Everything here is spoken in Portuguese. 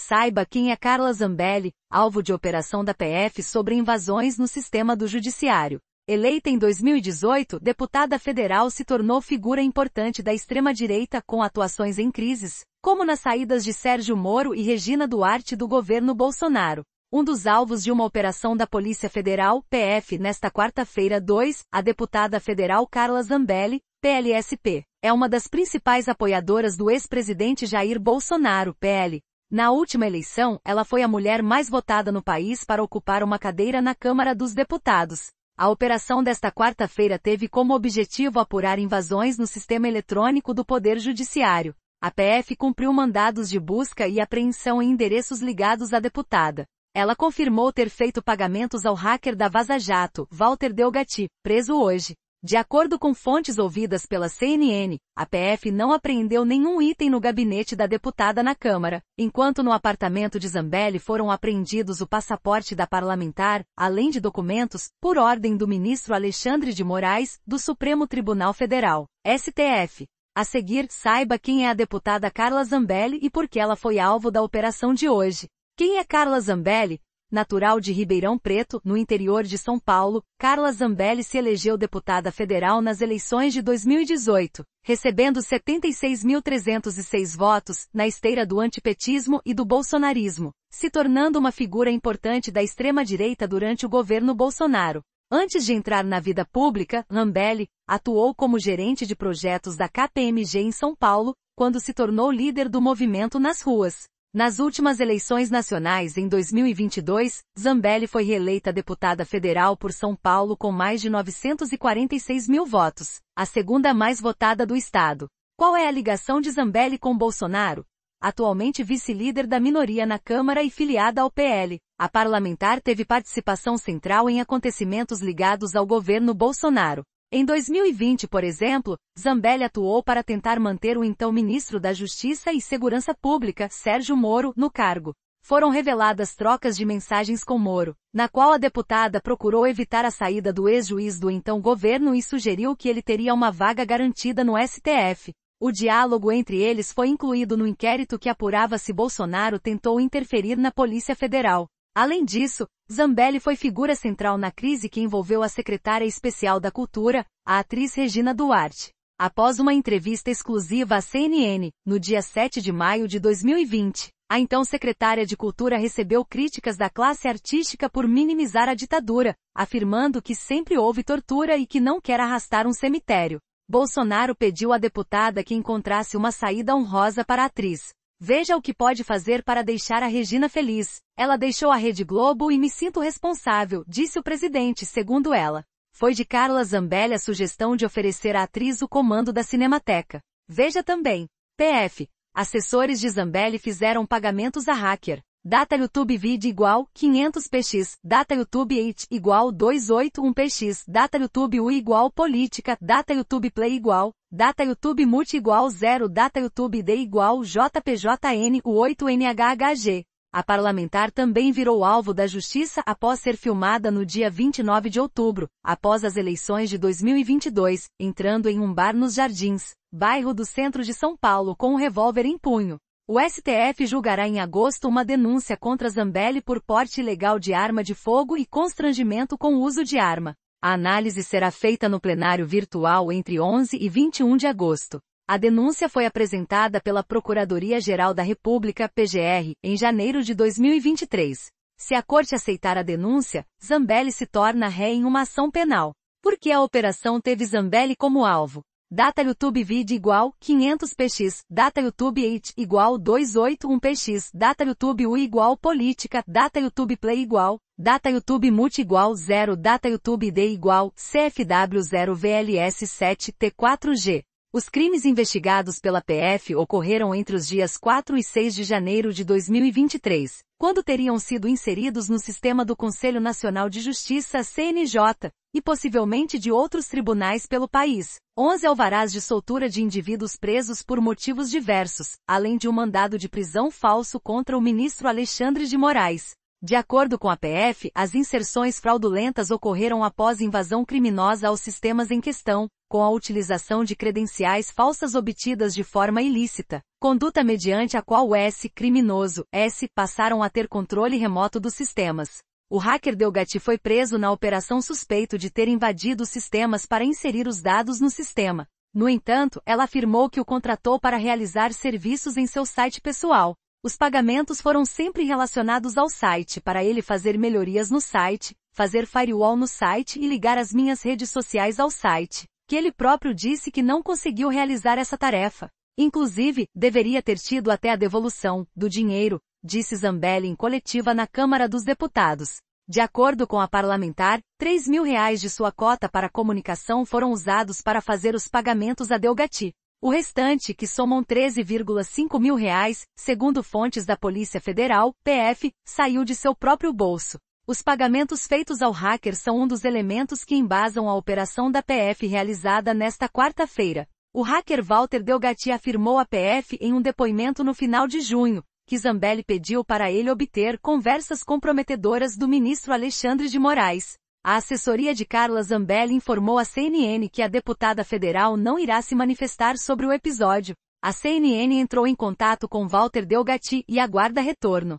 Saiba quem é Carla Zambelli, alvo de operação da PF sobre invasões no sistema do judiciário. Eleita em 2018, deputada federal se tornou figura importante da extrema-direita com atuações em crises, como nas saídas de Sérgio Moro e Regina Duarte do governo Bolsonaro. Um dos alvos de uma operação da Polícia Federal, PF, nesta quarta-feira 2, a deputada federal Carla Zambelli, PLSP, é uma das principais apoiadoras do ex-presidente Jair Bolsonaro, PL, na última eleição, ela foi a mulher mais votada no país para ocupar uma cadeira na Câmara dos Deputados. A operação desta quarta-feira teve como objetivo apurar invasões no sistema eletrônico do Poder Judiciário. A PF cumpriu mandados de busca e apreensão em endereços ligados à deputada. Ela confirmou ter feito pagamentos ao hacker da Vaza Jato, Walter Delgatti, preso hoje. De acordo com fontes ouvidas pela CNN, a PF não apreendeu nenhum item no gabinete da deputada na Câmara, enquanto no apartamento de Zambelli foram apreendidos o passaporte da parlamentar, além de documentos, por ordem do ministro Alexandre de Moraes, do Supremo Tribunal Federal, STF. A seguir, saiba quem é a deputada Carla Zambelli e por que ela foi alvo da operação de hoje. Quem é Carla Zambelli? natural de Ribeirão Preto, no interior de São Paulo, Carla Zambelli se elegeu deputada federal nas eleições de 2018, recebendo 76.306 votos, na esteira do antipetismo e do bolsonarismo, se tornando uma figura importante da extrema-direita durante o governo Bolsonaro. Antes de entrar na vida pública, Zambelli atuou como gerente de projetos da KPMG em São Paulo, quando se tornou líder do movimento nas ruas. Nas últimas eleições nacionais em 2022, Zambelli foi reeleita deputada federal por São Paulo com mais de 946 mil votos, a segunda mais votada do estado. Qual é a ligação de Zambelli com Bolsonaro? Atualmente vice-líder da minoria na Câmara e filiada ao PL, a parlamentar teve participação central em acontecimentos ligados ao governo Bolsonaro, em 2020, por exemplo, Zambelli atuou para tentar manter o então ministro da Justiça e Segurança Pública, Sérgio Moro, no cargo. Foram reveladas trocas de mensagens com Moro, na qual a deputada procurou evitar a saída do ex-juiz do então governo e sugeriu que ele teria uma vaga garantida no STF. O diálogo entre eles foi incluído no inquérito que apurava se Bolsonaro tentou interferir na Polícia Federal. Além disso, Zambelli foi figura central na crise que envolveu a secretária especial da Cultura, a atriz Regina Duarte. Após uma entrevista exclusiva à CNN, no dia 7 de maio de 2020, a então secretária de Cultura recebeu críticas da classe artística por minimizar a ditadura, afirmando que sempre houve tortura e que não quer arrastar um cemitério. Bolsonaro pediu à deputada que encontrasse uma saída honrosa para a atriz. Veja o que pode fazer para deixar a Regina feliz. Ela deixou a Rede Globo e me sinto responsável, disse o presidente, segundo ela. Foi de Carla Zambelli a sugestão de oferecer à atriz o comando da Cinemateca. Veja também. PF. Assessores de Zambelli fizeram pagamentos a hacker. Data YouTube vid igual 500px, data YouTube 8 igual 281px, data YouTube U igual política, data YouTube Play igual, data YouTube multi igual 0, data YouTube D igual JPJN o 8 nhhg A parlamentar também virou alvo da justiça após ser filmada no dia 29 de outubro, após as eleições de 2022, entrando em um bar nos Jardins, bairro do centro de São Paulo com um revólver em punho. O STF julgará em agosto uma denúncia contra Zambelli por porte ilegal de arma de fogo e constrangimento com o uso de arma. A análise será feita no plenário virtual entre 11 e 21 de agosto. A denúncia foi apresentada pela Procuradoria-Geral da República, PGR, em janeiro de 2023. Se a corte aceitar a denúncia, Zambelli se torna ré em uma ação penal. Por que a operação teve Zambelli como alvo. Data YouTube vid igual 500px, data YouTube 8 igual 281px, data YouTube U igual política, data YouTube Play igual, data YouTube Multi igual 0, data YouTube D igual CFW0VLS7T4G. Os crimes investigados pela PF ocorreram entre os dias 4 e 6 de janeiro de 2023, quando teriam sido inseridos no sistema do Conselho Nacional de Justiça CNJ, e possivelmente de outros tribunais pelo país. 11 alvarás de soltura de indivíduos presos por motivos diversos, além de um mandado de prisão falso contra o ministro Alexandre de Moraes. De acordo com a PF, as inserções fraudulentas ocorreram após invasão criminosa aos sistemas em questão, com a utilização de credenciais falsas obtidas de forma ilícita, conduta mediante a qual o S, criminoso, S, passaram a ter controle remoto dos sistemas. O hacker Delgatti foi preso na operação suspeito de ter invadido os sistemas para inserir os dados no sistema. No entanto, ela afirmou que o contratou para realizar serviços em seu site pessoal. Os pagamentos foram sempre relacionados ao site para ele fazer melhorias no site, fazer firewall no site e ligar as minhas redes sociais ao site que ele próprio disse que não conseguiu realizar essa tarefa. Inclusive, deveria ter tido até a devolução do dinheiro, disse Zambelli em coletiva na Câmara dos Deputados. De acordo com a parlamentar, 3 mil reais de sua cota para comunicação foram usados para fazer os pagamentos a Delgati. O restante, que somam 13,5 mil reais, segundo fontes da Polícia Federal, PF, saiu de seu próprio bolso. Os pagamentos feitos ao hacker são um dos elementos que embasam a operação da PF realizada nesta quarta-feira. O hacker Walter Delgatti afirmou à PF em um depoimento no final de junho, que Zambelli pediu para ele obter conversas comprometedoras do ministro Alexandre de Moraes. A assessoria de Carla Zambelli informou à CNN que a deputada federal não irá se manifestar sobre o episódio. A CNN entrou em contato com Walter Delgatti e aguarda retorno.